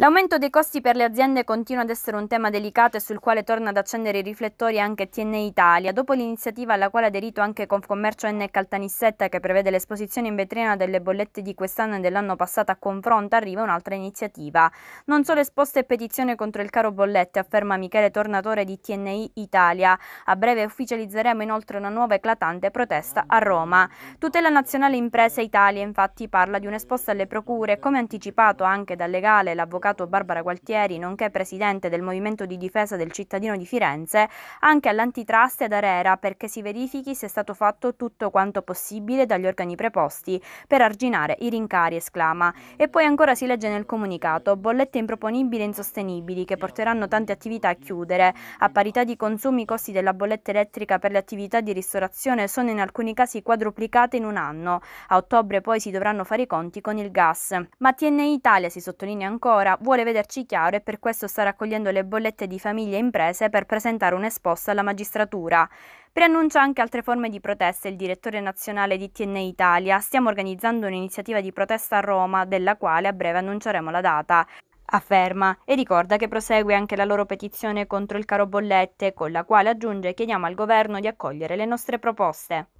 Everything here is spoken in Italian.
L'aumento dei costi per le aziende continua ad essere un tema delicato e sul quale torna ad accendere i riflettori anche TNE Italia, dopo l'iniziativa alla quale ha aderito anche Confcommercio N Caltanissetta che prevede l'esposizione in vetrina delle bollette di quest'anno e dell'anno passato a confronto, arriva un'altra iniziativa. Non solo esposta e petizione contro il caro bollette, afferma Michele Tornatore di TNI Italia. A breve ufficializzeremo inoltre una nuova eclatante protesta a Roma. Tutela Nazionale Impresa Italia infatti parla di un'esposta alle procure, come anticipato anche dal legale l'avvocato avvocato Barbara Gualtieri, nonché presidente del Movimento di Difesa del Cittadino di Firenze, anche all'antitrust ad Arera perché si verifichi se è stato fatto tutto quanto possibile dagli organi preposti per arginare i rincari, esclama. E poi ancora si legge nel comunicato bollette improponibili e insostenibili che porteranno tante attività a chiudere. A parità di consumi i costi della bolletta elettrica per le attività di ristorazione sono in alcuni casi quadruplicate in un anno. A ottobre poi si dovranno fare i conti con il gas. Ma TNI Italia, si sottolinea ancora, vuole vederci chiaro e per questo sta raccogliendo le bollette di famiglie e imprese per presentare un esposto alla magistratura. Preannuncia anche altre forme di protesta il direttore nazionale di TN Italia. Stiamo organizzando un'iniziativa di protesta a Roma, della quale a breve annunceremo la data afferma e ricorda che prosegue anche la loro petizione contro il caro bollette, con la quale aggiunge chiediamo al governo di accogliere le nostre proposte.